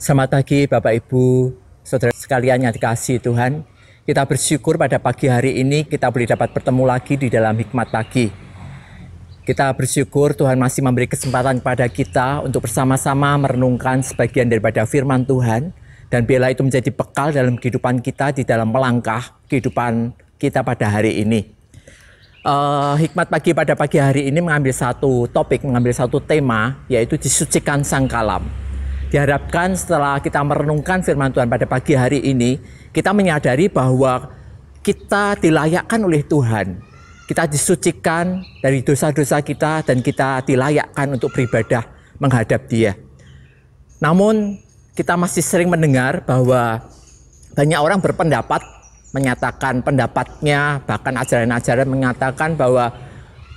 Selamat pagi Bapak Ibu, saudara sekalian yang dikasih Tuhan. Kita bersyukur pada pagi hari ini kita boleh dapat bertemu lagi di dalam hikmat pagi. Kita bersyukur Tuhan masih memberi kesempatan kepada kita untuk bersama-sama merenungkan sebagian daripada firman Tuhan. Dan biarlah itu menjadi bekal dalam kehidupan kita di dalam melangkah kehidupan kita pada hari ini. Uh, hikmat pagi pada pagi hari ini mengambil satu topik, mengambil satu tema, yaitu disucikan sang kalam Diharapkan setelah kita merenungkan firman Tuhan pada pagi hari ini, kita menyadari bahwa kita dilayakkan oleh Tuhan. Kita disucikan dari dosa-dosa kita dan kita dilayakkan untuk beribadah menghadap Dia. Namun kita masih sering mendengar bahwa banyak orang berpendapat menyatakan pendapatnya bahkan ajaran-ajaran mengatakan bahwa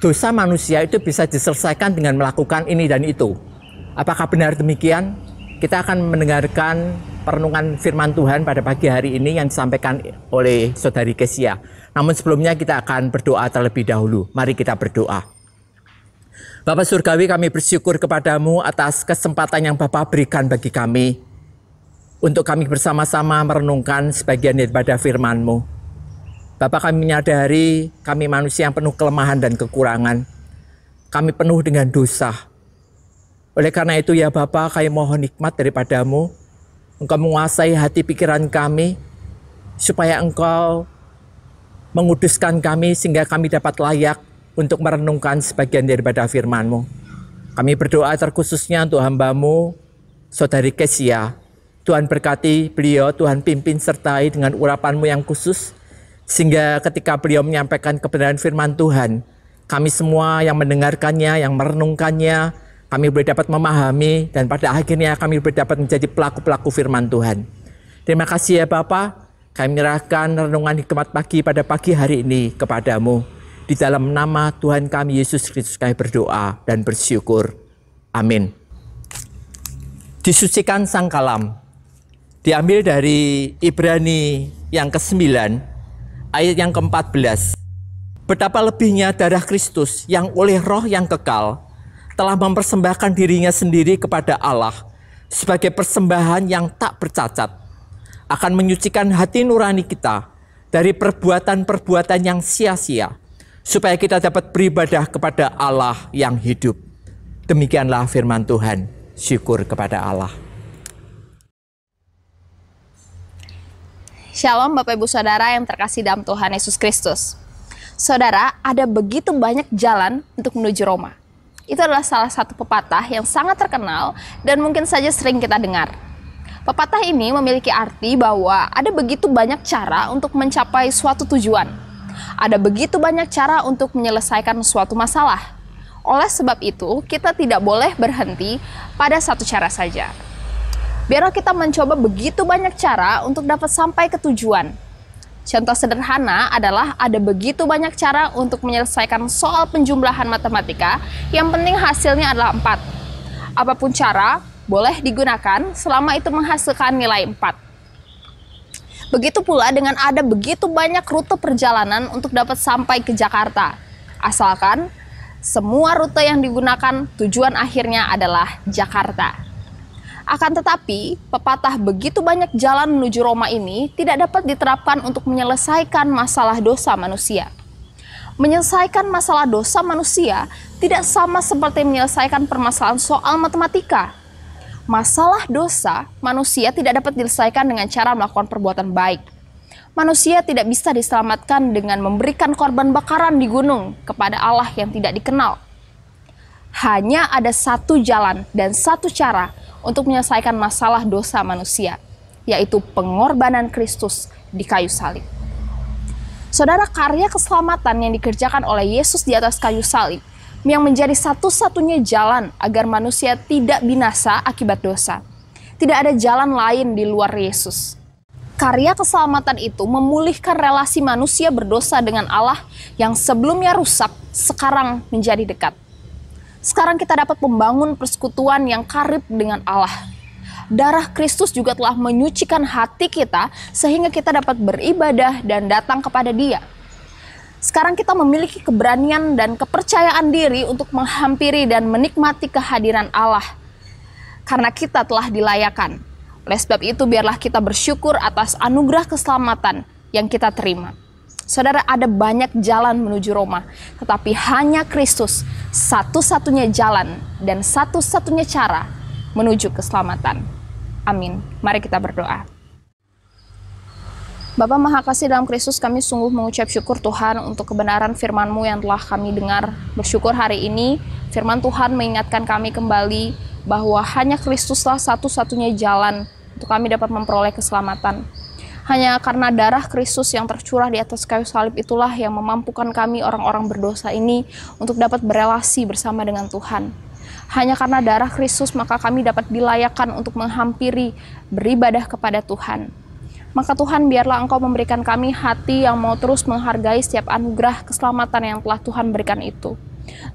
dosa manusia itu bisa diselesaikan dengan melakukan ini dan itu. Apakah benar demikian? kita akan mendengarkan perenungan firman Tuhan pada pagi hari ini yang disampaikan oleh Saudari Kesia. Namun sebelumnya kita akan berdoa terlebih dahulu. Mari kita berdoa. Bapak Surgawi kami bersyukur kepadamu atas kesempatan yang Bapak berikan bagi kami. Untuk kami bersama-sama merenungkan sebagian daripada firman-Mu. Bapak kami menyadari kami manusia yang penuh kelemahan dan kekurangan. Kami penuh dengan dosa, oleh karena itu ya Bapa, kami mohon nikmat daripadamu. Engkau menguasai hati pikiran kami, supaya engkau menguduskan kami sehingga kami dapat layak untuk merenungkan sebagian daripada firman-Mu. Kami berdoa terkhususnya untuk hambamu, Saudari Kesia. Tuhan berkati beliau, Tuhan pimpin sertai dengan urapanmu yang khusus, sehingga ketika beliau menyampaikan kebenaran firman Tuhan, kami semua yang mendengarkannya, yang merenungkannya, kami berdapat memahami dan pada akhirnya kami berdapat menjadi pelaku-pelaku firman Tuhan. Terima kasih ya Bapak. Kami menyerahkan renungan hikmat pagi pada pagi hari ini kepadamu. Di dalam nama Tuhan kami Yesus Kristus kami berdoa dan bersyukur. Amin. Disucikan sang kalam. Diambil dari Ibrani yang ke-9 ayat yang ke-14. Betapa lebihnya darah Kristus yang oleh roh yang kekal telah mempersembahkan dirinya sendiri kepada Allah sebagai persembahan yang tak bercacat, akan menyucikan hati nurani kita dari perbuatan-perbuatan yang sia-sia, supaya kita dapat beribadah kepada Allah yang hidup. Demikianlah firman Tuhan, syukur kepada Allah. Shalom Bapak Ibu Saudara yang terkasih dalam Tuhan Yesus Kristus. Saudara, ada begitu banyak jalan untuk menuju Roma itu adalah salah satu pepatah yang sangat terkenal dan mungkin saja sering kita dengar. Pepatah ini memiliki arti bahwa ada begitu banyak cara untuk mencapai suatu tujuan. Ada begitu banyak cara untuk menyelesaikan suatu masalah. Oleh sebab itu, kita tidak boleh berhenti pada satu cara saja. Biarlah kita mencoba begitu banyak cara untuk dapat sampai ke tujuan. Contoh sederhana adalah ada begitu banyak cara untuk menyelesaikan soal penjumlahan matematika, yang penting hasilnya adalah 4. Apapun cara, boleh digunakan selama itu menghasilkan nilai 4. Begitu pula dengan ada begitu banyak rute perjalanan untuk dapat sampai ke Jakarta. Asalkan semua rute yang digunakan tujuan akhirnya adalah Jakarta. Akan tetapi, pepatah begitu banyak jalan menuju Roma ini tidak dapat diterapkan untuk menyelesaikan masalah dosa manusia. Menyelesaikan masalah dosa manusia tidak sama seperti menyelesaikan permasalahan soal matematika. Masalah dosa manusia tidak dapat diselesaikan dengan cara melakukan perbuatan baik. Manusia tidak bisa diselamatkan dengan memberikan korban bakaran di gunung kepada Allah yang tidak dikenal. Hanya ada satu jalan dan satu cara untuk menyelesaikan masalah dosa manusia, yaitu pengorbanan Kristus di kayu salib. Saudara, karya keselamatan yang dikerjakan oleh Yesus di atas kayu salib yang menjadi satu-satunya jalan agar manusia tidak binasa akibat dosa. Tidak ada jalan lain di luar Yesus. Karya keselamatan itu memulihkan relasi manusia berdosa dengan Allah yang sebelumnya rusak, sekarang menjadi dekat. Sekarang kita dapat membangun persekutuan yang karib dengan Allah. Darah Kristus juga telah menyucikan hati kita sehingga kita dapat beribadah dan datang kepada Dia. Sekarang kita memiliki keberanian dan kepercayaan diri untuk menghampiri dan menikmati kehadiran Allah karena kita telah dilayakan. Oleh sebab itu biarlah kita bersyukur atas anugerah keselamatan yang kita terima. Saudara, ada banyak jalan menuju Roma, tetapi hanya Kristus satu-satunya jalan dan satu-satunya cara menuju keselamatan. Amin. Mari kita berdoa. Bapak Maha Kasih dalam Kristus, kami sungguh mengucap syukur Tuhan untuk kebenaran firman-Mu yang telah kami dengar. Bersyukur hari ini, firman Tuhan mengingatkan kami kembali bahwa hanya Kristuslah satu-satunya jalan untuk kami dapat memperoleh keselamatan. Hanya karena darah Kristus yang tercurah di atas kayu salib itulah yang memampukan kami orang-orang berdosa ini untuk dapat berelasi bersama dengan Tuhan. Hanya karena darah Kristus maka kami dapat dilayakan untuk menghampiri beribadah kepada Tuhan. Maka Tuhan biarlah Engkau memberikan kami hati yang mau terus menghargai setiap anugerah keselamatan yang telah Tuhan berikan itu.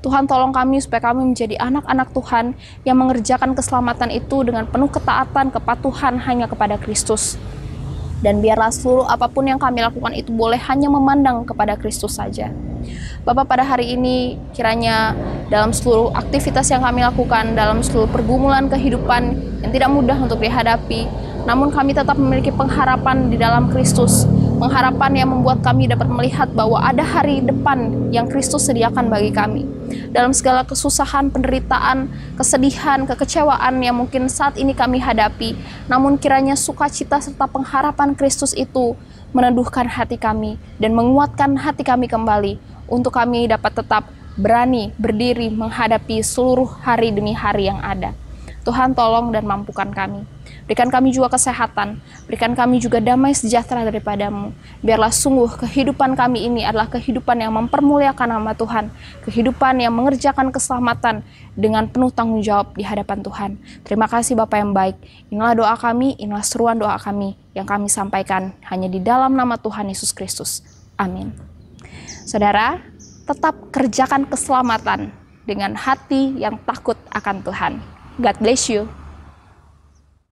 Tuhan tolong kami supaya kami menjadi anak-anak Tuhan yang mengerjakan keselamatan itu dengan penuh ketaatan, kepatuhan hanya kepada Kristus dan biarlah seluruh apapun yang kami lakukan itu boleh hanya memandang kepada Kristus saja. Bapak pada hari ini kiranya dalam seluruh aktivitas yang kami lakukan, dalam seluruh pergumulan kehidupan yang tidak mudah untuk dihadapi, namun kami tetap memiliki pengharapan di dalam Kristus pengharapan yang membuat kami dapat melihat bahwa ada hari depan yang Kristus sediakan bagi kami. Dalam segala kesusahan, penderitaan, kesedihan, kekecewaan yang mungkin saat ini kami hadapi, namun kiranya sukacita serta pengharapan Kristus itu meneduhkan hati kami dan menguatkan hati kami kembali untuk kami dapat tetap berani berdiri menghadapi seluruh hari demi hari yang ada. Tuhan tolong dan mampukan kami. Berikan kami juga kesehatan, berikan kami juga damai sejahtera daripadamu. Biarlah sungguh kehidupan kami ini adalah kehidupan yang mempermuliakan nama Tuhan, kehidupan yang mengerjakan keselamatan dengan penuh tanggung jawab di hadapan Tuhan. Terima kasih Bapak yang baik. Inilah doa kami, inilah seruan doa kami yang kami sampaikan hanya di dalam nama Tuhan Yesus Kristus. Amin. Saudara, tetap kerjakan keselamatan dengan hati yang takut akan Tuhan. God bless you.